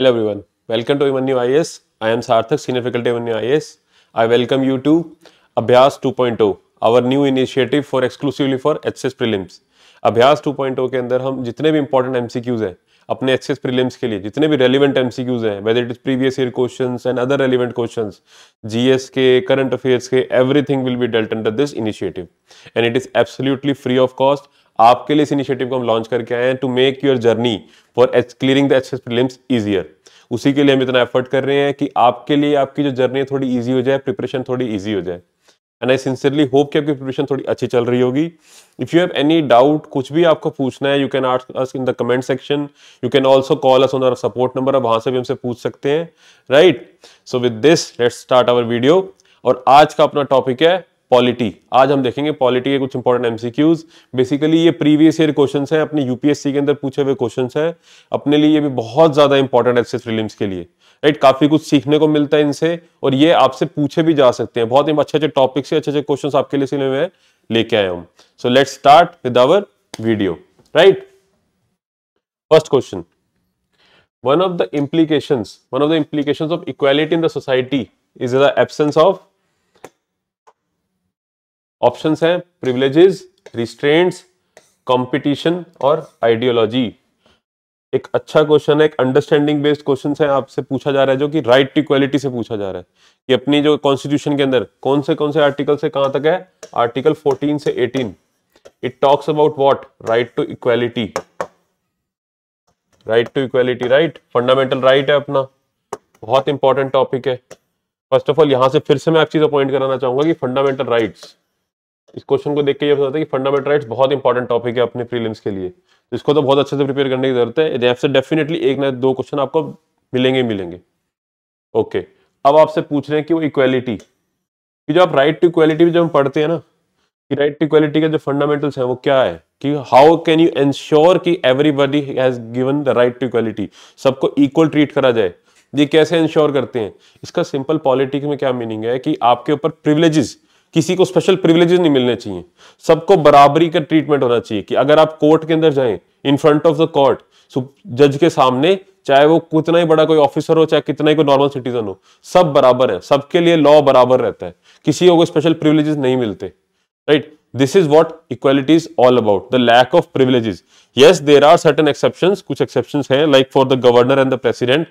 Hello everyone, welcome to Imanyu IS. I am Sarthak, Senior Faculty Imanyu IS. I welcome you to Abhyas 2.0, our new initiative for exclusively for HCS Prelims. अभ्यास 2.0 के अंदर हम जितने भी important MCQs हैं अपने access prelims के लिए जितने भी रेलिवेंट एमसीक्यूज हैं whether it is previous year questions and other relevant questions GS के करंट अफेयर्स के everything will be dealt under this initiative and it is absolutely free of cost आपके लिए इस इनिशिएटिव को हम लॉन्च करके आए हैं to make your journey for H clearing the H prelims easier उसी के लिए हम इतना एफर्ट कर रहे हैं कि आपके लिए आपकी जो जर्नी है थोड़ी ईजी हो जाए प्रिपरेशन थोड़ी ईजी हो जाए एंड आई सिंसियरली होप कि आपकी प्रिपरेशन थोड़ी अच्छी चल रही होगी if you have any doubt कुछ भी आपको पूछना है you can ask us in the comment section you can also call us on our support number आप वहां से भी हमसे पूछ सकते हैं right so with this let's start our video और आज का अपना टॉपिक है पॉलिटी आज हम देखेंगे पॉलिटी के कुछ इंपॉर्टेंट एमसीक्यूज बेसिकली ये प्रीवियस ईयर क्वेश्चन है अपने यूपीएससी के अंदर पूछे हुए क्वेश्चन है अपने लिए ये भी बहुत ज्यादा इंपॉर्टेंट है सिर्फ के लिए राइट काफी कुछ सीखने को मिलता है इनसे और ये आपसे पूछे भी जा सकते हैं बहुत ही अच्छे अच्छे टॉपिक्स अच्छे अच्छे क्वेश्चन आपके लिए सिले हुए लेके आए हम so let start with our video right first question one of the implication one of the implication of equality in the society is the absence of option हैं प्रिविलेजेस रिस्ट्रेंट्स कंपटीशन और ideology एक अच्छा question है एक understanding based question है आपसे पूछा जा रहा है जो कि राइट टू इक्वालिटी से पूछा जा रहा है कि अपनी जो कॉन्स्टिट्यूशन के अंदर कौन से कौन से आर्टिकल से कहां तक है आर्टिकल 14 से 18 it talks about what right to equality right to equality right fundamental right है अपना बहुत इंपॉर्टेंट टॉपिक है फर्स्ट ऑफ ऑल यहां से फिर से मैं एक चीज अपॉइंट कराना चाहूंगा कि फंडामेंटल राइट्स इस क्वेश्चन को देख के ये पता हैं कि फंडामेंटल राइट्स बहुत इंपॉर्टेंट टॉपिक है अपने प्रीलिम्स के लिए तो इसको तो बहुत अच्छे से प्रिपेयर करने की जरूरत है जैप से डेफिनेटली एक ना दो क्वेश्चन आपको मिलेंगे मिलेंगे ओके अब आपसे पूछ रहे हैं कि वो इक्वालिटी कि जो आप राइट टू इक्वालिटी भी जब हम पढ़ते हैं ना कि राइट टू इक्वालिटी का जो फंडामेंटल्स है वो क्या है कि हाउ कैन यू एंश्योर कि everybody has given the right to equality सबको इक्वल ट्रीट करा जाए ये कैसे इंश्योर करते हैं इसका सिंपल पॉलिटिक्स में क्या मीनिंग है कि आपके ऊपर प्रिविलेजेस किसी को स्पेशल प्रिविलेजेस नहीं मिलने चाहिए सबको बराबरी का ट्रीटमेंट होना चाहिए कि अगर आप कोर्ट के अंदर जाएं in front of the court जज के सामने चाहे वो कितना ही बड़ा कोई ऑफिसर हो चाहे कितना ही कोई नॉर्मल सिटीजन हो सब बराबर है सबके लिए लॉ बराबर रहता है किसी को स्पेशल प्रिविलेजेस नहीं मिलते right this is what equality is all about the lack of privileges yes there are certain exception कुछ एक्सेप्शन है like for the governor and the president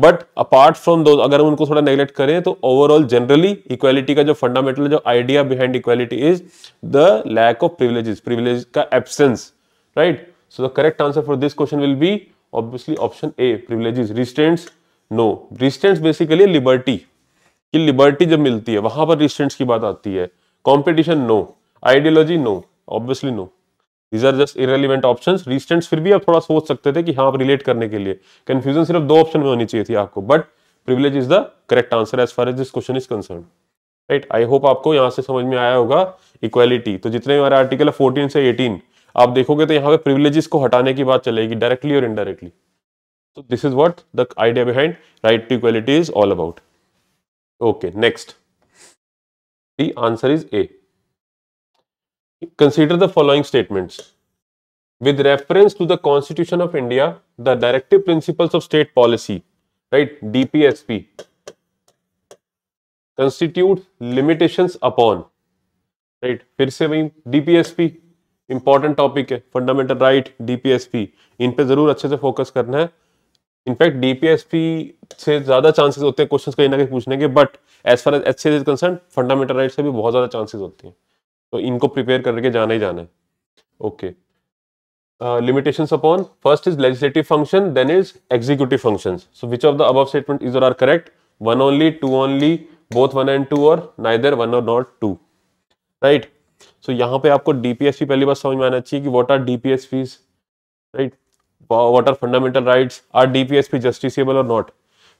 but apart from though अगर हम उनको थोड़ा neglect करें तो ओवरऑल जनरली इक्वालिटी का जो फंडामेंटल जो idea behind equality is the lack of privileges privilege का absence right so the correct answer for this question will be obviously option A privileges restraints no restraints basically liberty कि liberty जब मिलती है वहां पर रिस्टेंट्स की बात आती है competition no ideology no obviously no these are just irrelevant option restraints फिर भी आप थोड़ा सोच सकते थे कि हाँ आप रिलेट करने के लिए कंफ्यूजन सिर्फ दो ऑप्शन में होनी चाहिए थी आपको but privilege is the correct answer as far as this question is concern right I hope आपको यहाँ से समझ में आया होगा इक्वालिटी तो जितने हमारे आर्टिकल है फोर्टीन से एटीन आप देखोगे तो यहाँ पे प्रिविलेजेस को हटाने की बात चलेगी डायरेक्टली और इनडायरेक्टली तो this is what the idea behind right to equality is all about okay next the answer is A consider the following statements. With reference to the Constitution of India, the directive principles of state policy, right, DPSP, constitute limitations upon, right, fir se वही DPSP, important topic hai fundamental right dpsp in pe zarur acche se focus karna hai in fact DPSP से ज्यादा chances होते हैं questions कहीं ना कहीं पूछने के but as far as H C is concern fundamental right से भी बहुत ज्यादा चांसेस होते हैं तो इनको प्रिपेयर करके जाना ही जाना है okay limitation upon first is legislative function then is executive function so which of the above statement is are correct one only two only both one and two और नाइदर वन और not two right so यहाँ पे आपको DPSP पहली बार समझ में आना चाहिए कि what are DPSPs right what are fundamental right are DPSP justiciable और not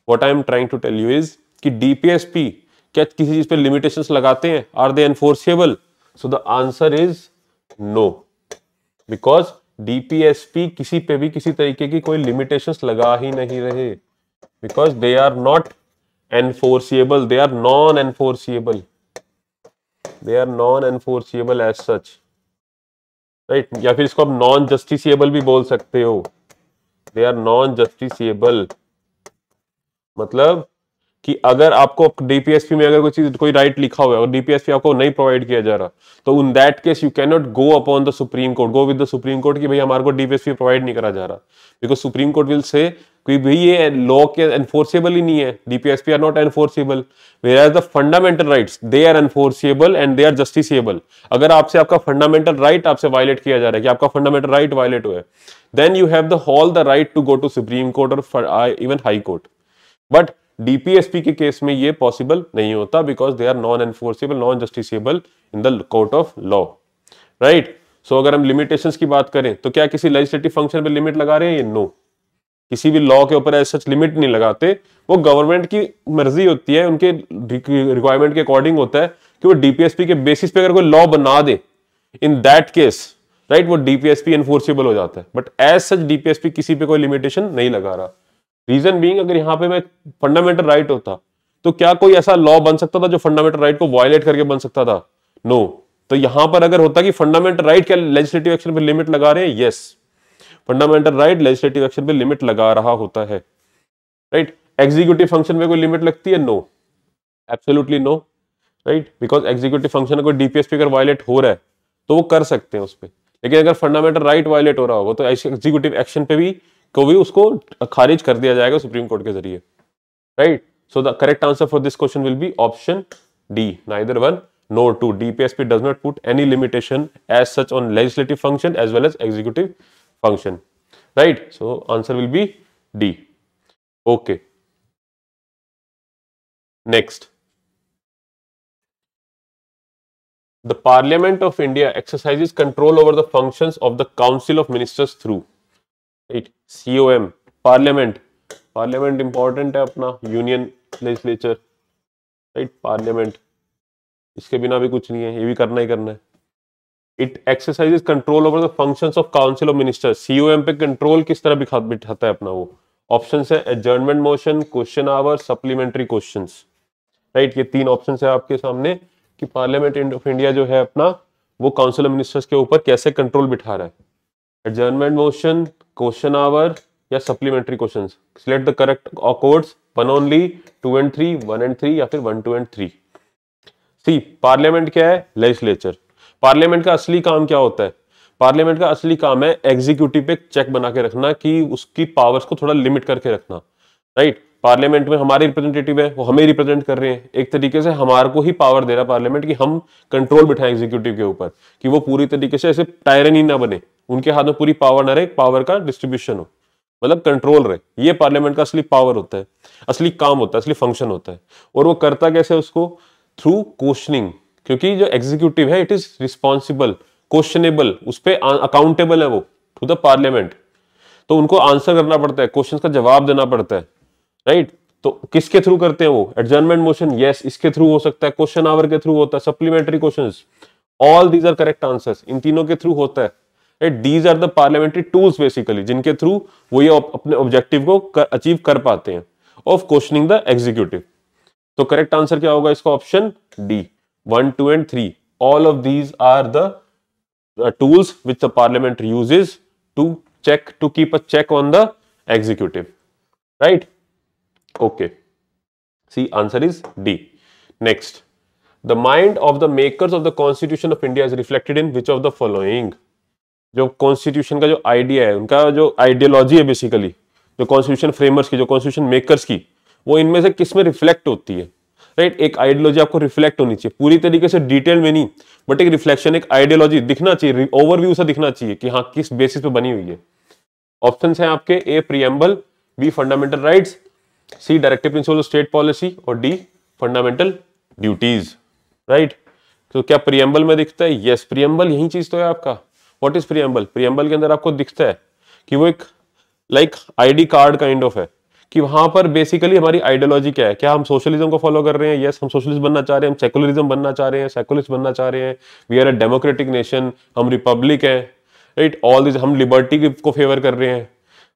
what I am trying to tell you is कि डीपीएसपी क्या किसी चीज पे लिमिटेशन लगाते हैं are they enforceable so the answer is no because DPSP किसी पे भी किसी तरीके की कोई लिमिटेशंस लगा ही नहीं रहे because they are not enforceable they are non enforceable they are non enforceable as such right या फिर इसको आप नॉन जस्टिसिएबल भी बोल सकते हो दे आर नॉन जस्टिसिएबल मतलब कि अगर आपको डीपीएसपी में अगर कोई चीज कोई राइट लिखा हुआ है और डीपीएसपी आपको नहीं प्रोवाइड किया जा रहा तो in that case you can not go upon the Supreme Court go with the Supreme Court कि भाई हमारे को डीपीएसपी प्रोवाइड नहीं करा जा रहा because supreme court will say कि भाई ये लॉ के एनफोर्सेबल ही नहीं है DPSP are not enforceable where are the fundamental right they are enforceable and they are justiciable अगर आपसे आपका फंडामेंटल राइट right आपसे वायलेट किया जा रहा है कि आपका फंडामेंटल राइट वायलेट हुआ है then you have the whole the right to go to Supreme Court और even High Court but DPSP के केस में ये पॉसिबल नहीं होता because they are non enforceable non justiciable in the court of law right so अगर हम limitations की बात करें तो क्या किसी लेजिस्लेटिव फंक्शन पे लिमिट लगा रहे हैं ये नो no. किसी भी लॉ के ऊपर सच लिमिट नहीं लगाते वो गवर्नमेंट की मर्जी होती है उनके रिक्वायरमेंट के अकॉर्डिंग होता है कि वो डीपीएसपी के बेसिस पे अगर कोई लॉ बना दे इन दैट केस राइट वो डीपीएसपी एनफोर्सिबल हो जाता है बट एज सच डीपीएसपी किसी पे कोई लिमिटेशन नहीं लगा रहा रीजन बींग अगर यहाँ पे मैं फंडामेंटल राइट right होता तो क्या कोई ऐसा लॉ बन सकता था जो फंडामेंटल राइट right को वायलेट करके बन सकता था नो no. तो यहां पर अगर होता कि फंडामेंटल राइट right क्या लेजिस्लेटिव एक्शन पे लिमिट लगा रहे हैं yes fundamental right legislative action पे लिमिट लगा रहा होता है राइट एग्जीक्यूटिव फंक्शन में कोई लिमिट लगती है no absolutely no right because executive function कोई डीपीएसपी अगर वायलेट हो रहा है तो वो कर सकते हैं उस पर लेकिन अगर फंडामेंटल राइट वायलेट हो रहा होगा तो एग्जीक्यूटिव एक्शन पे भी को तो भी उसको खारिज कर दिया जाएगा सुप्रीम कोर्ट के जरिए right so the correct answer for this question will be option D neither one no two D P S P does not put any limitation as such on legislative function as well as executive function right so answer will be D okay next The Parliament of India exercises control over the functions of the council of ministers through C O M parliament parliament important है अपना union legislature right parliament इसके बिना भी कुछ नहीं है ये भी करना ही करना है it exercise control over the functions of council of minister M पे कंट्रोल किस तरह बिठा, बिठाता है अपना वो ऑप्शन है adjournment motion question hour supplementary question right ये तीन ऑप्शन है आपके सामने कि पार्लियामेंट ऑफ इंडिया जो है अपना वो काउंसिल ऑफ मिनिस्टर्स के ऊपर कैसे कंट्रोल बिठा रहा है एडजर्नमेंट मोशन क्वेश्चन आवर या supplementary question select the correct codes one only two and three one and three या फिर one two and three C parliament क्या है लेजिस्लेचर पार्लियामेंट का असली काम क्या होता है पार्लियामेंट का असली काम है एग्जीक्यूटिव पे चेक बना के रखना कि उसकी पावर्स को थोड़ा लिमिट करके रखना राइट right? पार्लियामेंट में हमारे रिप्रेजेंटेटिव है वो हमें रिप्रेजेंट कर रहे हैं एक तरीके से हमारे को ही पावर दे रहा है पार्लियामेंट कि हम कंट्रोल बिठाएं एग्जीक्यूटिव के ऊपर कि वो पूरी तरीके से ऐसे टायरन ही ना बने उनके हाथ में पूरी पावर ना रहे पावर का डिस्ट्रीब्यूशन हो मतलब कंट्रोल रहे ये पार्लियामेंट का असली पावर होता है असली काम होता है असली फंक्शन होता है और वो करता कैसे उसको थ्रू क्वेश्चनिंग क्योंकि जो एग्जीक्यूटिव है इट इज रिस्पॉन्सिबल क्वेश्चनेबल उस पर अकाउंटेबल है वो टू द पार्लियामेंट तो उनको आंसर करना पड़ता है क्वेश्चन का जवाब देना पड़ता है राइट right? तो किसके थ्रू करते हैं वो एडजर्नमेंट मोशन यस इसके थ्रू हो सकता है क्वेश्चन आवर के थ्रू होता है supplementary question all these are correct answer इन तीनों के थ्रू होता है right these are the parliamentary tools basically जिनके थ्रू वो ये अपने ऑब्जेक्टिव को कर, अचीव कर पाते हैं ऑफ क्वेश्चनिंग द एग्जीक्यूटिव तो करेक्ट आंसर क्या होगा इसका option D one two and three all of these are the tools which the parliament uses to check to keep a check on the executive right okay see answer is D next the mind of the makers of the constitution of India is reflected in which of the following जो constitution का जो idea है उनका जो ideology है basically जो constitution framers की जो कॉन्स्टिट्यूशन मेकर्स की वो इनमें से किस में रिफ्लेक्ट होती है राइट एक आइडियोलॉजी आपको रिफ्लेक्ट होनी चाहिए पूरी तरीके से डिटेल में नहीं बट एक रिफ्लेक्शन एक आइडियोलॉजी दिखना चाहिए ओवरव्यू सा दिखना चाहिए कि हाँ किस बेसिस पे बनी हुई है ऑप्शन है आपके A preamble B fundamental right C directive principle of state policy और डी फंडामेंटल ड्यूटीज राइट तो क्या प्रियम्बल में दिखता है यस yes, प्रियम्बल यही चीज तो है आपका वॉट इज प्रियम्बल प्रियम्बल के अंदर आपको दिखता है कि वो एक like ID card kind of है कि वहां पर बेसिकली हमारी आइडियोलॉजी क्या है क्या हम सोशलिज्म को फॉलो कर रहे हैं यस हम सोशलिस्ट बनना चाह रहे हैं हम सेकुलरिज्म बनना चाह रहे हैं सेकुलरिस्ट बनना चाह रहे हैं we are a democratic nation हम रिपब्लिक है राइट ऑल दिस हम लिबर्टी को फेवर कर रहे हैं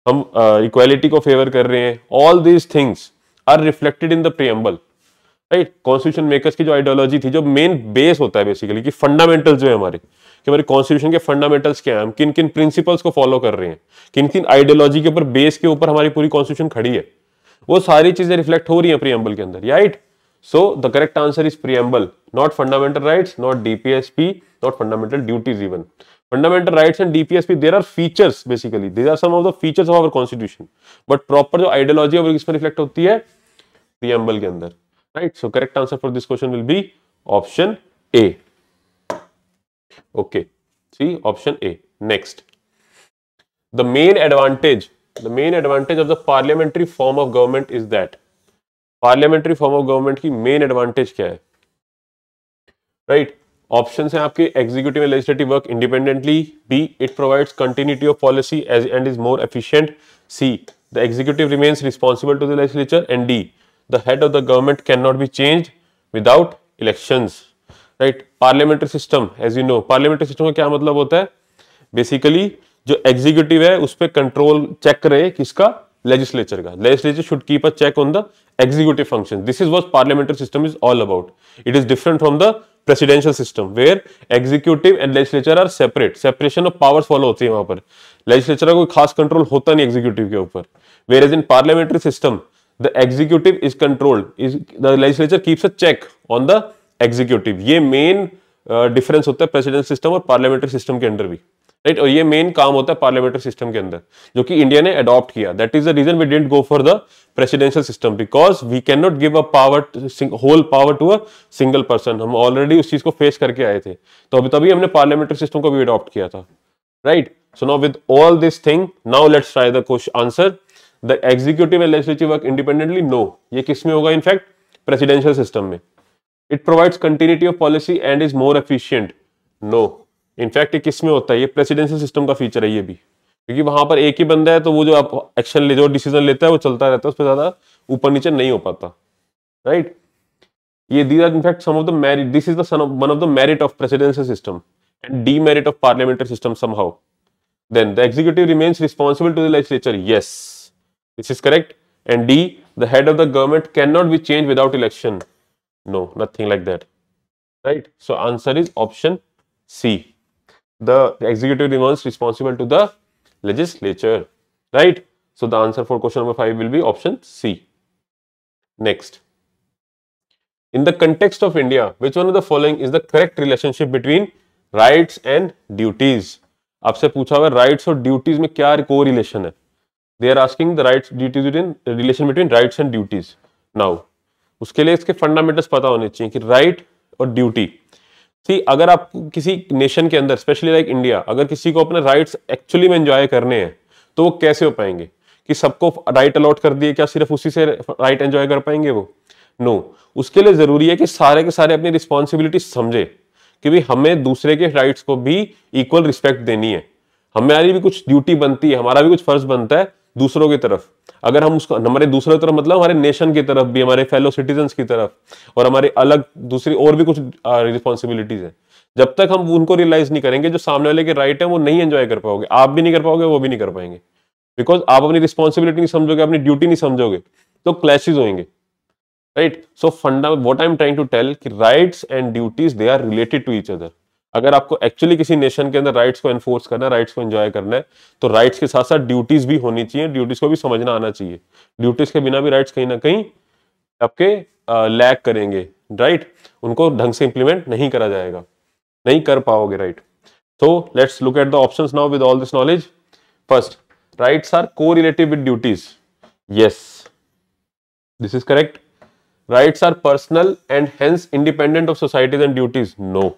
हम इक्वालिटी uh, को फेवर कर रहे हैं all these things are reflected in the preamble right constitution makers की जो आइडियोलॉजी थी जो मेन बेस होता है बेसिकली कि फंडामेंटल्स जो है हमारे कि हमारे कॉन्स्टिट्यूशन के फंडामेंटल्स क्या है हम किन किन प्रिंसिपल्स को फॉलो कर रहे हैं किन किन आइडियोलॉजी के ऊपर बेस के ऊपर हमारी पूरी कॉन्स्टिट्यूशन खड़ी है वो सारी चीजें रिफ्लेक्ट हो रही है प्रियम्बल के अंदर right so the correct answer is preamble not fundamental right not DPSP not fundamental duties even fundamental rights and DPSP there are features basically These are some of the features of our constitution but proper जो ideology है वो किस पर reflect होती है preamble के अंदर right so correct answer for this question will be option a okay see option a next the main advantage the main advantage of the parliamentary form of government is that parliamentary form of government ki main advantage kya hai right options hain aapke executive and legislative work independently b it provides continuity of policy as and is more efficient c the executive remains responsible to the legislature and d the head of the government cannot be changed without elections right parliamentary system as you know parliamentary system का क्या मतलब होता है basically जो executive है उस पर control check रहे किसका लेजिस्लेचर का legislature should keep a check on the executive function this is what parliamentary system is all about it is different from the presidential system where executive and legislature are separate separation of powers follow होती है वहां पर legislature का कोई खास control होता नहीं executive के ऊपर whereas in parliamentary system the executive is controlled is the legislature keeps a check on the executive ये मेन डिफरेंस uh, होता है प्रेसिडेंट सिस्टम और पार्लियामेंट्री सिस्टम के अंदर भी राइट right? और ये मेन काम होता है पार्लियामेंट्री सिस्टम के अंदर जो कि इंडिया ने अडॉप्ट किया that is the reason we didn't go for the presidential system because we can not give a power whole power to a single person हम ऑलरेडी उस चीज को फेस करके आए थे तो अभी तभी हमने पार्लियामेंट्री सिस्टम को भी अडॉप्ट किया था right so now with all this thing now let's try the question answer the executive and legislative work independently no ये किस में होगा इनफैक्ट प्रेसिडेंशियल सिस्टम में it provides continuity of policy and is more efficient no in fact ये किस में होता है ये प्रेसिडेंशियल सिस्टम का फीचर है ये भी क्योंकि वहां पर एक ही बंदा है तो वो जो आप एक्शन ले जो डिसीजन लेता है वो चलता रहता है उस पर ज्यादा ऊपर नीचे नहीं हो पाता राइट ये these are in fact some of the merit this is the of the merit of presidential system merit of parliamentary system somehow then the executive remains responsible to the legislature yes This is correct. And D, the head of the government cannot be changed without election. No, nothing like that. Right? So, answer is option C. The executive remains responsible to the legislature. Right? So, the answer for question number 5 will be option C. Next. In the context of India, which one of the following is the correct relationship between rights and duties? आपसे पूछा हुआ है rights और duties में क्या correlation है they are asking the right duties in relation between rights and duties now उसके लिए इसके फंडामेंटल्स पता होने चाहिए कि राइट और ड्यूटी सी अगर आप किसी नेशन के अंदर स्पेशली लाइक इंडिया अगर किसी को अपने राइट्स एक्चुअली में एंजॉय करने हैं तो वो कैसे हो पाएंगे कि सबको राइट अलॉट कर दिए क्या सिर्फ उसी से राइट एंजॉय कर पाएंगे वो नो no. उसके लिए जरूरी है कि सारे के सारे अपनी रिस्पॉन्सिबिलिटी समझे कि भाई हमें दूसरे के राइट्स को भी इक्वल रिस्पेक्ट देनी है हमारी भी कुछ ड्यूटी बनती है हमारा भी कुछ फर्ज बनता है दूसरों की तरफ अगर हम उसको हमारे दूसरों तरफ मतलब हमारे नेशन की तरफ भी हमारे फेलो सिटीजन की तरफ और हमारे अलग दूसरी और भी कुछ रिस्पॉन्सिबिलिटीज है जब तक हम उनको रियलाइज नहीं करेंगे जो सामने वाले के राइट है वो नहीं एंजॉय कर पाओगे आप भी नहीं कर पाओगे वो भी नहीं कर पाएंगे बिकॉज आप अपनी रिस्पॉन्सिबिलिटी नहीं समझोगे अपनी ड्यूटी नहीं समझोगे तो क्लैशेज होंगे राइट सो फंडा what I am trying to tell कि rights and duties they are related to each other अगर आपको एक्चुअली किसी नेशन के अंदर राइट्स को एनफोर्स करना है राइट्स को एंजॉय करना है तो राइट्स के साथ साथ ड्यूटीज भी होनी चाहिए ड्यूटीज को भी समझना आना चाहिए ड्यूटीज के बिना भी राइट्स कहीं ना कहीं आपके लैक करेंगे राइट उनको ढंग से इंप्लीमेंट नहीं करा जाएगा नहीं कर पाओगे राइट तो let's look at the option now with all this knowledge first rights are को relative with duties yes this is correct rights are personal and hence independent of societies and duties no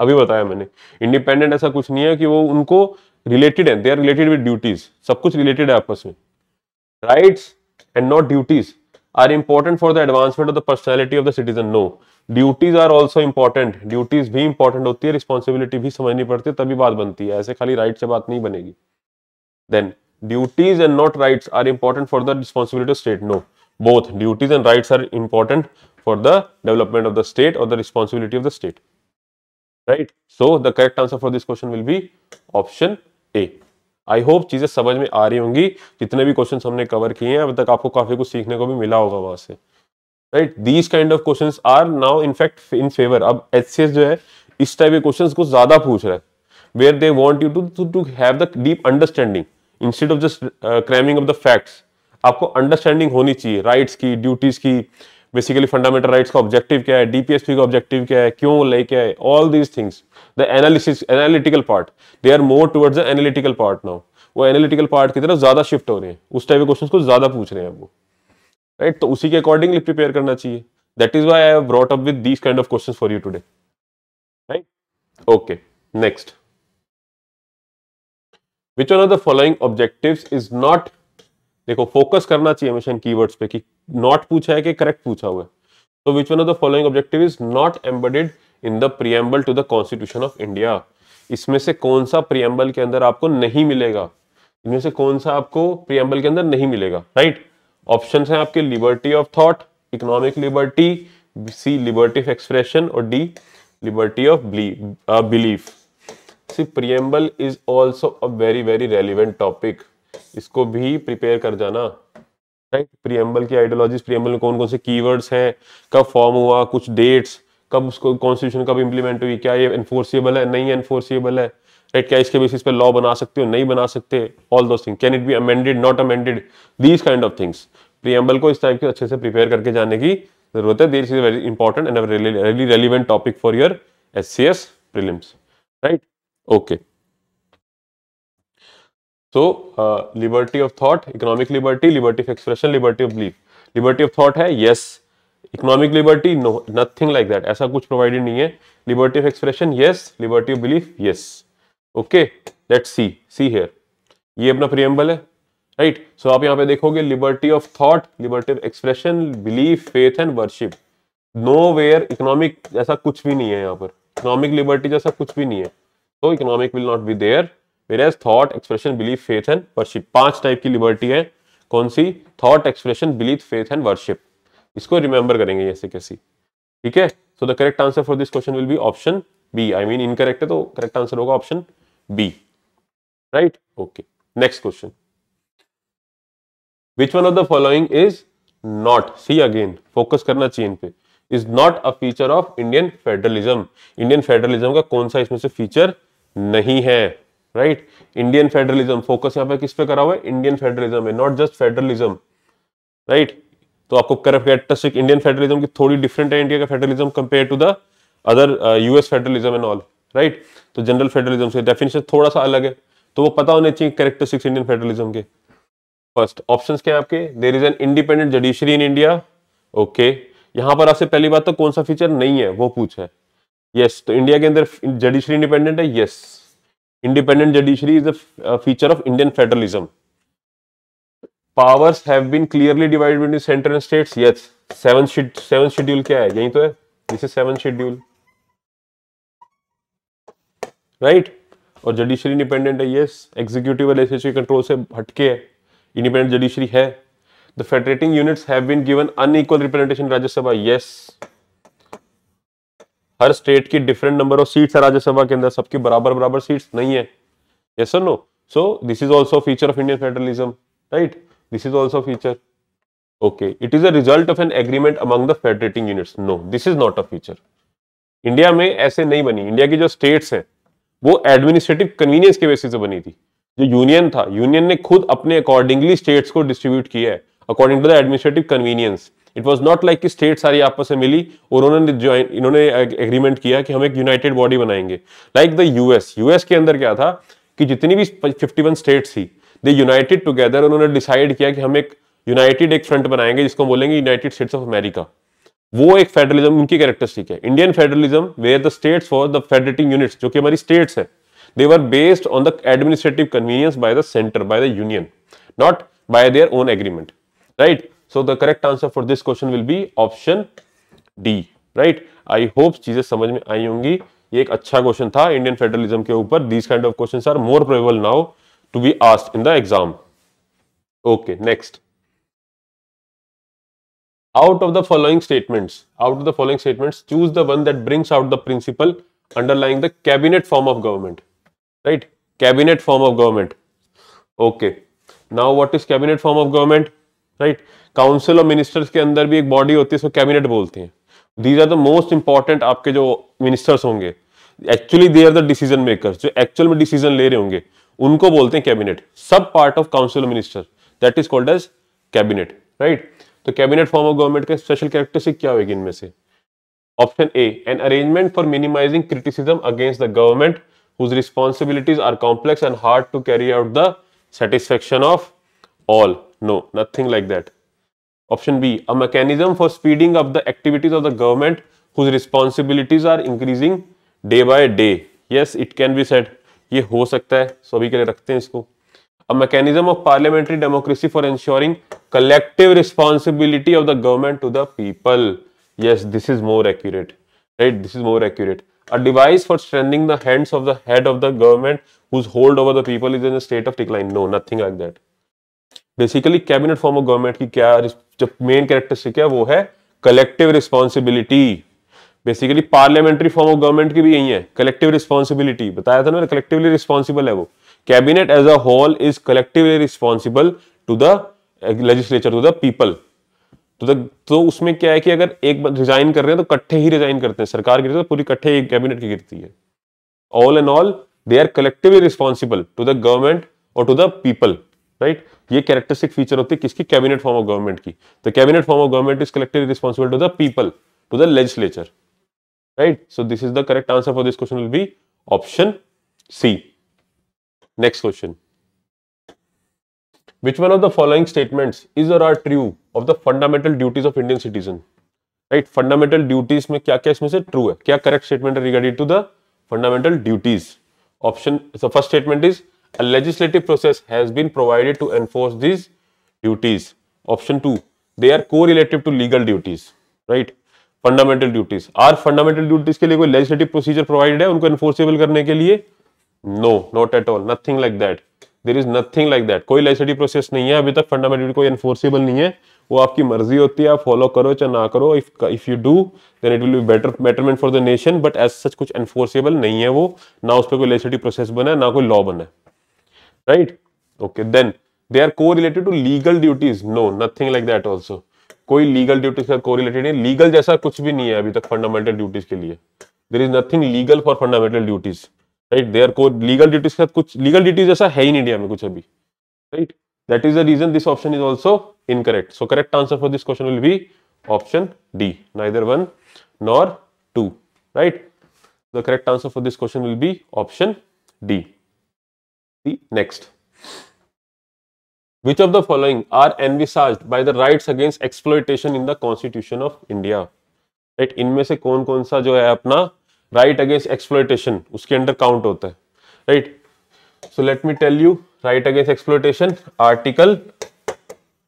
अभी बताया मैंने independent ऐसा कुछ नहीं है कि वो उनको रिलेटेड है they are related with duties सब कुछ रिलेटेड है आपस में rights and not duties are important for the advancement of the personality of the citizen no duties are also important duties भी इंपॉर्टेंट होती है रिस्पॉन्सिबिलिटी भी समझनी पड़ती है तभी बात बनती है ऐसे खाली राइट से बात नहीं बनेगी then duties and not rights are important for the responsibility of state no both duties and rights are important for the development of the state और the responsibility of the state right so the correct answer for this question will be option A I hope चीजें समझ में आ रही होंगी जितने भी question हमने cover किए हैं अब तक आपको काफी कुछ सीखने को भी मिला होगा वहां से right these kind of question are now in fact in favour अब एच जो है इस टाइप के क्वेश्चन को ज्यादा पूछ रहा है where they want you to to have the deep understanding instead of just cramming of the facts आपको अंडरस्टैंडिंग होनी चाहिए राइट्स की ड्यूटीज की बेसिकली फंडामेंटल राइट्स का ऑब्जेक्टिव क्या है डीपीएसपी का ऑब्जेक्टिव क्या है क्यों लेके आए all these things the analysis analytical part they are more towards the analytical part now वो एनालिटिकल पार्ट की तरफ ज्यादा शिफ्ट हो रहे हैं उस टाइप के क्वेश्चन को ज्यादा पूछ रहे हैं आपको राइट right? तो उसी के अकॉर्डिंगली प्रिपेयर करना चाहिए that is why I brought up with these kind of question for you today right okay next which one of the following objective is not देखो फोकस करना चाहिए हमेशा इन कीवर्ड्स पे कि नॉट पूछा है कि करेक्ट पूछा हुआ है तो which one of the following objective is not embedded in the preamble to the constitution of India इसमें से कौन सा प्रियम्बल के अंदर आपको नहीं मिलेगा इनमें से कौन सा आपको प्रियम्बल के अंदर नहीं मिलेगा राइट ऑप्शन है आपके liberty of thought economic liberty C liberty of expression और D liberty of belief C preamble is also a very very relevant topic इसको भी प्रिपेयर कर जाना राइट प्रियम्बल की आइडियोलॉजीज प्रियम्बल में कौन कौन से कीवर्ड्स हैं कब फॉर्म हुआ कुछ डेट्स कब उसको कॉन्स्टिट्यूशन कब इम्प्लीमेंट हुई क्या ये एनफोर्सिएबल है नहीं एनफोर्सिबल है राइट क्या इसके बेसिस पे लॉ बना सकते हो नहीं बना सकते all those thing can it be amended not amended these kind of things preamble को इस टाइप के अच्छे से प्रिपेयर करके जाने की जरूरत है this is very important and very relevant topic for your S C S prelims right okay so liberty of thought economic liberty liberty of expression liberty of belief liberty of thought है yes economic liberty no nothing like that ऐसा कुछ provided नहीं है liberty of expression yes liberty of belief yes okay let see see here ये अपना preamble है right right? सो so, आप यहाँ पे देखोगे liberty of thought liberty of expression belief faith and worship nowhere economic ऐसा कुछ भी नहीं है यहाँ पर इकोनॉमिक लिबर्टी जैसा कुछ भी नहीं है तो economic will not be there thought expression believe faith and worship पांच टाइप की लिबर्टी है कौन सी thought expression believe faith and worship इसको रिमेंबर करेंगे ऐसे कैसी ठीक है so the correct answer for this question will be option B I mean incorrect है तो करेक्ट आंसर होगा option B right okay next question which one of the following is not see again focus करना चाहिए इन पे is not a feature of Indian federalism Indian federalism का कौन सा इसमें से फीचर नहीं है राइट इंडियन फेडरलिज्म फोकस यहां पे किस पे करा हुआ है इंडियन फेडरलिज्म है नॉट जस्ट फेडरलिज्म राइट तो आपको करप्ट कैरेक्टरिस्टिक इंडियन फेडरलिज्म की थोड़ी डिफरेंट है इंडिया का federalism compare to the other US federalism and all right तो जनरल फेडरलिज्म से डेफिनेशन थोड़ा सा अलग है तो वो पता होने चाहिए कैरेक्टरिस्टिक्स इंडियन फेडरलिज्म के फर्स्ट ऑप्शन क्या है आपके there is an independent judiciary in India okay यहां पर आपसे पहली बात तो कौन सा फीचर नहीं है वो पूछा है यस yes, तो इंडिया के अंदर जुडिशरी इंडिपेंडेंट है yes yes. Independent judiciary is a feature of Indian federalism powers have been clearly divided between centre and states yes seven seven schedule क्या है यही तो है this is seven schedule right और judiciary independent है yes executive और accessory control से हटके है इंडिपेंडेंट जुडिशरी है the federating units have been given unequal representation Rajya Sabha yes her state की डिफरेंट नंबर ऑफ सीट्स है राज्यसभा के अंदर सबकी बराबर बराबर सीट्स नहीं है yes no so this is also feature of Indian federalism right this is also feature okay it is a result of an agreement among the federating unit no this is not a feature India में ऐसे नहीं बनी India की जो states है वो administrative convenience के basis से बनी थी जो यूनियन था यूनियन ने खुद अपने अकॉर्डिंगली स्टेट्स को डिस्ट्रीब्यूट किया है according to the administrative convenience it was not like कि स्टेट सारी आपस में मिली और उन्होंने ज्वाइन इन्होंने एग्रीमेंट किया कि हम एक यूनाइटेड बॉडी बनाएंगे लाइक द यूएस यूएस के अंदर क्या था कि जितनी भी फिफ्टी वन स्टेट्स थी दे यूनाइटेड टुगेदर उन्होंने डिसाइड किया कि हम एक यूनाइटेड एक फ्रंट बनाएंगे जिसको बोलेंगे यूनाइटेड स्टेट्स ऑफ अमेरिका वो एक फेडरलिज्म उनकी कैरेक्टरिस्टिक है Indian federalism where the states for the federating units जो कि हमारी स्टेट्स है they were based on the administrative convenience by the centre by the union not by their own agreement right so the correct answer for this question will be option D right I hope चीजें समझ में आई होंगी ये एक अच्छा question था Indian federalism के ऊपर these kind of question are more probable now to be asked in the exam okay next out of the following statement out of the following statement choose the one that brings out the principle underlying the cabinet form of government right cabinet form of government okay now what is cabinet form of government right council of ministers के अंदर भी एक body होती है उसको cabinet बोलते हैं these are the most important आपके जो मिनिस्टर्स होंगे actually they are the decision maker जो एक्चुअल में डिसीजन ले रहे होंगे उनको बोलते हैं कैबिनेट सब part of council of minister that is called as cabinet right तो कैबिनेट फॉर्म ऑफ गवर्नमेंट का स्पेशल कैरेक्टरिस्टिक क्या होगी इनमें से option A an arrangement for minimizing criticism against the government whose responsibilities are complex and hard to carry out the satisfaction of all no nothing like that Option B, a mechanism for speeding up the activities of the government whose responsibilities are increasing day by day. Yes, it can be said. ये हो सकता है सो के लिए रखते हैं इसको a mechanism of parliamentary democracy for ensuring collective responsibility of the government to the people yes this is more accurate right this is more accurate a device for strengthening the hands of the head of the government whose hold over the people is in a state of decline no nothing like that basically cabinet form of government की क्या जो main characteristic है वो है collective responsibility basically parliamentary form of government की भी यही है कलेक्टिव रिस्पॉन्सिबिलिटी बताया था ना कलेक्टिवली रिस्पॉन्सिबल है वो cabinet as a whole is collectively responsible to the legislature to the people तो तक तो उसमें क्या है कि अगर एक रिजाइन कर रहे हैं तो कट्ठे ही रिजाइन करते हैं सरकार गिरती है तो पूरी कट्ठे कैबिनेट की गिरती है all and all they are collectively responsible to the government और टू द पीपल राइट ये कैरेक्टरिस्टिक फीचर होती है किसकी कैबिनेट फॉर्म ऑफ गवर्नमेंट की तो cabinet form of government is collectively responsible to the people to the legislature right so this is the correct answer for this question will be option C next question which one of the following statements is or are true of the fundamental duties of indian citizen right fundamental duties में क्या क्या इसमें से true है क्या correct statement है regarding to the fundamental duties option so first statement is A legislative process has been provided to enforce these duties. Option 2. They are correlative to legal duties. Right. Fundamental duties are fundamental duties के लिए कोई legislative procedure provided है उनको enforceable करने के लिए no not at all nothing like that there is nothing like that कोई legislative process नहीं है अभी तक फंडामेंटल कोई एनफोर्सेबल नहीं है वो आपकी मर्जी होती है आप फॉलो करो चाहे ना करो if if you do then it will be better betterment for the nation but as such कुछ एनफोर्सेबल नहीं है वो ना उस पर कोई लेजिस्लेटिव प्रोसेस बना है ना कोई लॉ बना है right okay then they are को related to legal duties no nothing like that also कोई लीगल ड्यूटीज का रिलेटेड नहीं लीगल जैसा कुछ भी नहीं है अभी तक फंडामेंटल ड्यूटीज के लिए there is nothing legal for fundamental duties right are को लीगल ड्यूटीज का कुछ लीगल ड्यूटीज जैसा है ही नहीं इंडिया में कुछ अभी right that is the reason this option is also incorrect so correct answer for this question will be option D neither one nor two right the correct answer for this question will be option D the next. Which of the following are envisaged by the rights against exploitation in the Constitution of India? Right इनमें से कौन कौन सा जो है अपना right against exploitation उसके under count होता है right so let me tell you right against exploitation article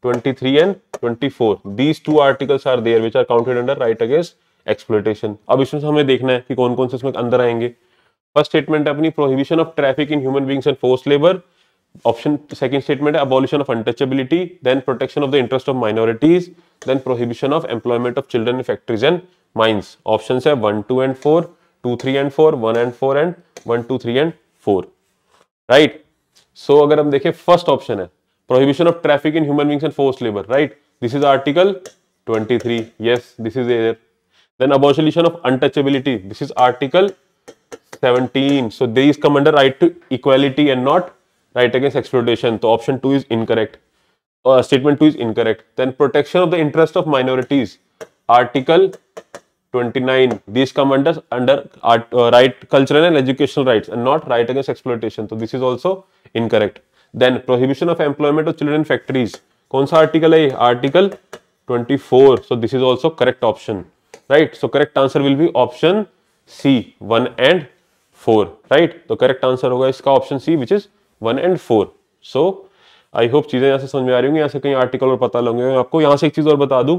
23 and 24 these two articles are there which are counted under right against exploitation अब इसमें से हमें देखना है कि कौन कौन से इसमें अंदर आएंगे फर्स्ट स्टेटमेंट है अपनी prohibition of traffic in human beings and force labour option second statement है abolition of untouchability then protection of the interest of minorities then prohibition of employment of children in factories and mines option है one two and four two three and four one and four and one two three and four right so अगर हम देखें first option है prohibition of traffic in human beings and force labour right this is article twenty three yes this is air then abolition of untouchability this is article 17. So these come under right to equality and not right against exploitation. So option 2 is incorrect. Uh, statement 2 is incorrect. Then protection of the interest of minorities. Article 29. These come under, under art, uh, right cultural and educational rights and not right against exploitation. So this is also incorrect. Then prohibition of employment of children in factories. कौन article article है 24 so this is also correct option right so correct answer will be option c 1 and four right तो correct answer होगा इसका option C which is one and four so I hope चीजें यहाँ से समझ में आ रही होंगी यहाँ से कहीं आर्टिकल और पता लगेंगे आपको यहाँ से एक चीज और बता दूं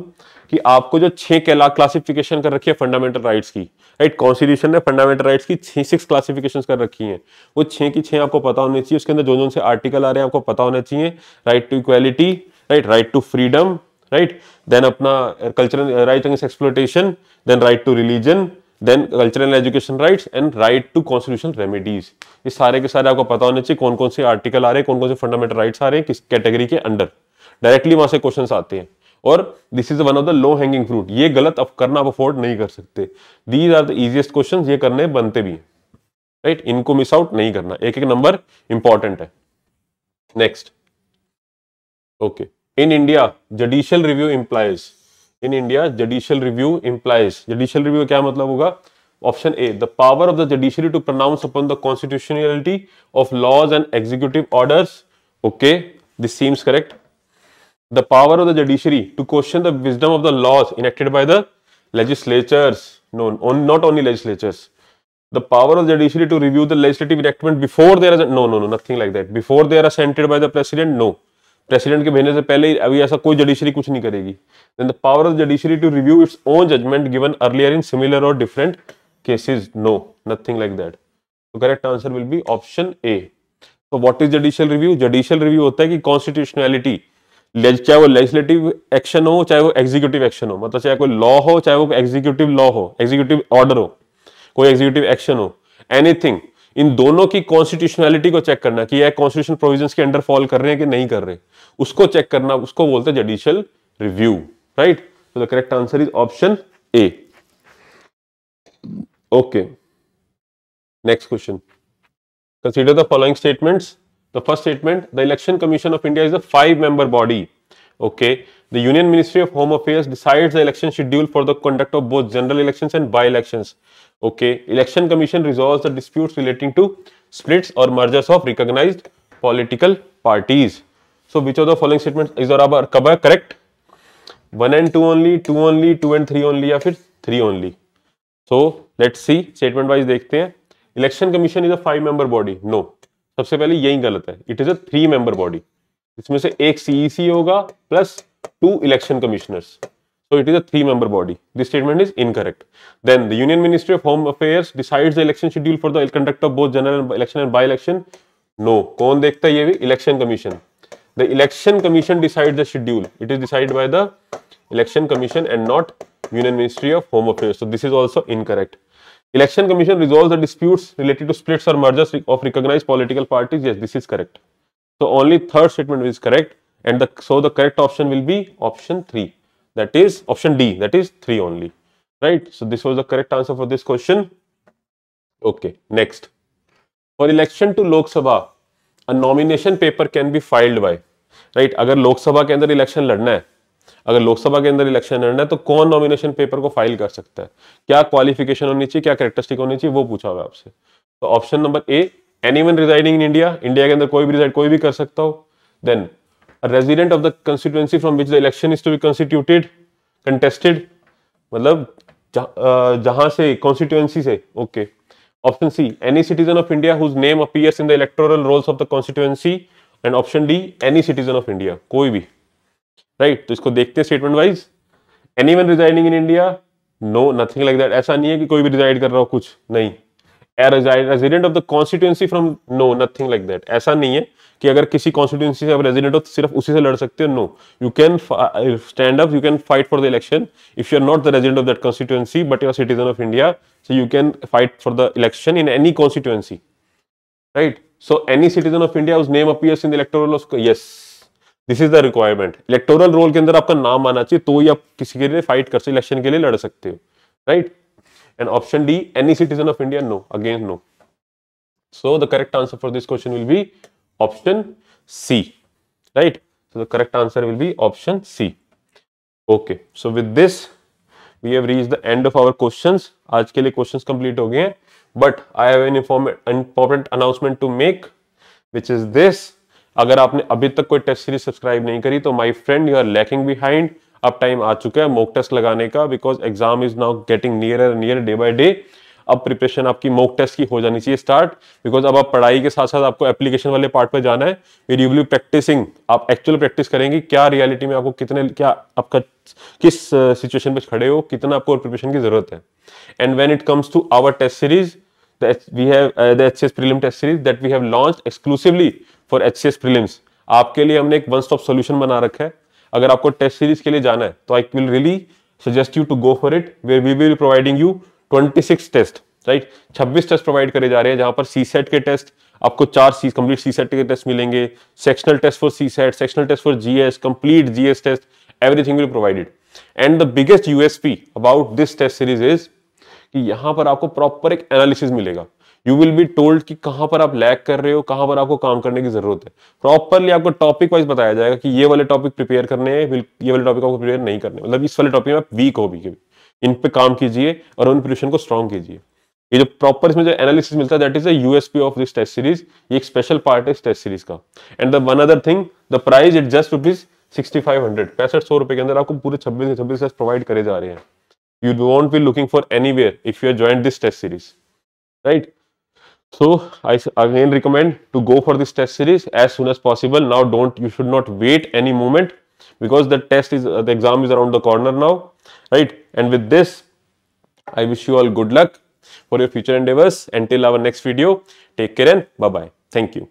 कि आपको जो छह कैला क्लासिफिकेशन कर रखी है फंडामेंटल राइट्स की राइट कॉन्स्टिट्यूशन ने फंडामेंटल राइट्स की छह सिक्स क्लासिफिकेशन कर रखी है वो छह की छह आपको पता होनी चाहिए उसके अंदर जो जो से आर्टिकल आ रहे हैं आपको पता होना चाहिए right to equality right right to freedom right then अपना cultural right exploitation then right to religion then cultural education rights and right to constitution remedies ये सारे के सारे आपको पता होने चाहिए कौन कौन से आर्टिकल आ रहे हैं कौन कौन से फंडामेंटल राइट्स आ रहे हैं किस कैटेगरी के अंडर डायरेक्टली वहां से क्वेश्चन आते हैं और this is one of the low hanging fruit ये गलत अब करना आप अफोर्ड नहीं कर सकते these are the easiest question ये करने बनते भी राइट right? इनको मिस आउट नहीं करना एक एक नंबर इंपॉर्टेंट है next okay in India judicial review implies in India judicial review implies judicial review क्या मतलब होगा option A the power of the judiciary to pronounce upon the constitutionality of laws and executive order okay this seems correct the power of the judiciary to question the wisdom of the laws enacted by the legislatures no not only legislatures the power of judiciary to review the legislative enactment before there no no no nothing like that before they are assented by the president no no. President के भेजने से पहले अभी ऐसा कोई judiciary कुछ नहीं करेगी then the power of judiciary to review its own judgement given earlier in similar और different cases no nothing like that तो correct answer will be option A तो what is judicial review judicial review होता है कि constitutionality चाहे वो legislative action हो चाहे वो एग्जीक्यूटिव एक्शन हो मतलब चाहे कोई लॉ हो चाहे वो एग्जीक्यूटिव लॉ हो एग्जीक्यूटिव ऑर्डर हो कोई एग्जीक्यूटिव एक्शन हो एनीथिंग इन दोनों की कॉन्स्टिट्यूशनैलिटी को चेक करना कि यह कॉन्स्टिट्यूशन प्रोविजन के अंडर फॉल कर रहे हैं कि नहीं कर रहे उसको चेक करना उसको बोलते हैं judicial review right the correct answer is option A okay next question consider the following statement the first statement the election commission of India is the five member body Okay. The Union Ministry of Home Affairs decides the election schedule for the conduct of both general elections and by-elections. Okay. Election Commission resolves the disputes relating to splits or mergers of recognized political parties. So, which of the following statements is or are correct? One and two only, two only, two and three only, या फिर three only. So, let's see statement wise देखते हैं. Election Commission is a five member body. No. सबसे पहले यही गलत है. It is a three member body. इसमें से एक सीईसी e होगा plus two election commissioners so it is a three member body this statement is incorrect then the union ministry of home affairs decides the election schedule for the conduct of both general election and by election no कौन देखता है ये भी election commission the election commission decide the schedule it is decide by the election commission and not union ministry of home affairs so this is also incorrect election commission resolve the disputes related to splits और mergers of recognize political parties yes this is correct So only third statement is correct and the, so the correct option will be option 3 that is option D that is 3 only right. So this was the correct answer for this question. Okay next for election to Lok Sabha a nomination paper can be filed by right अगर लोक सभा के अंदर election लड़ना है अगर लोकसभा के अंदर इलेक्शन लड़ना है तो कौन नॉमिनेशन पेपर को फाइल कर सकता है क्या क्वालिफिकेशन होनी चाहिए क्या करेक्टरिस्टिक होनी चाहिए वो पूछा हुआ आपसे तो option number A any one residing in India India के अंदर कोई भी रिजाइड कोई भी कर सकता हो then resident of the constituency from which the election is to be constituted contested मतलब जहां से कॉन्स्टिट्यूएंसी से okay option C any citizen of India whose name appears in the electoral rolls of the constituency and option D any citizen of India कोई भी right right, तो इसको देखते हैं statement wise any one residing in India no nothing like that ऐसा नहीं है कि कोई भी रिजाइड कर रहा हो कुछ नहीं resident of the constituency from no nothing like that ऐसा नहीं है कि अगर किसी कॉन्स्टिट्यूंसी से आप रेजिडेंट हो तो सिर्फ उसी से लड़ सकते हो no you can stand up you can fight for the election if you are not the resident of that constituency but your citizen of India so you can fight for the election in any constituency right so any citizen of India उस name appears in the electoral yes this is the requirement electoral roll के अंदर आपका नाम आना चाहिए तो ही आप किसी के लिए फाइट कर सकते इलेक्शन के लिए लड़ सकते हो right right? and option D, any citizen of India, no, again no. So the correct answer for this question will be option C, right? So the correct answer will be option C. Okay, so with this, we have reached the end of our questions. aaj ke liye questions complete ho gaye हैं but I have an important announcement to make which is this agar aapne abhi tak koi test series subscribe nahi kari to my friend you are lacking behind अब time आ चुका है mock test लगाने का because exam is now getting near and near day by day अब preparation आपकी mock test की हो जानी चाहिए स्टार्ट बिकॉज अब आप पढ़ाई के साथ साथ आपको एप्लीकेशन वाले पार्ट पर जाना है यू बिल्यू प्रैक्टिसिंग आप एक्चुअल प्रैक्टिस करेंगे क्या रियलिटी में आपको कितने क्या आपका किस सिचुएशन पर खड़े हो कितना आपको प्रिपरेशन की जरूरत है and when it comes to our test series we have uh, the HCS prelim test series that we have launched exclusively आपके लिए हमने एक वन स्टॉप सोल्यूशन बना रखा है अगर आपको टेस्ट सीरीज के लिए जाना है तो I will really suggest you to go for it where we will providing you 26 test right छब्बीस टेस्ट प्रोवाइड करे जा रहे हैं जहां पर सी सेट के टेस्ट आपको चार सी कंप्लीट सी सेट के टेस्ट मिलेंगे sectional test for CSAT sectional test for GS complete GS test everything will provided and the biggest USP about this test series is कि यहां पर आपको proper एक analysis मिलेगा you will be told कि कहां पर आप लैक कर रहे हो कहां पर आपको काम करने की जरूरत है प्रॉपरली आपको टॉपिक वाइज बताया जाएगा कि ये वाले टॉपिक प्रिपेयर करने हैं ये वाले टॉपिक आपको प्रिपेयर नहीं करने मतलब इस वाले टॉपिक में आप वीक हो भी इन पे काम कीजिए और उन प्रिपरेशन को स्ट्रॉन्ग कीजिए ये जो प्रॉपर इसमें जो एनालिसिस मिलता है that is USP of this test series ये एक स्पेशल पार्ट है इस टेस्ट सीरीज का and the one other thing the price it just rupees sixty five hundred पैंसठ सौ रुपए के अंदर आपको पूरे छब्बीस से छब्बीस टेस्ट प्रोवाइड करे जा रहे हैं you won't be looking for anywhere if you join this test series right So I again recommend to go for this test series as soon as possible. Now don't you should not wait any moment because the test is uh, the exam is around the corner now, right? And with this, I wish you all good luck for your future endeavors. Until our next video, take care and bye bye. Thank you.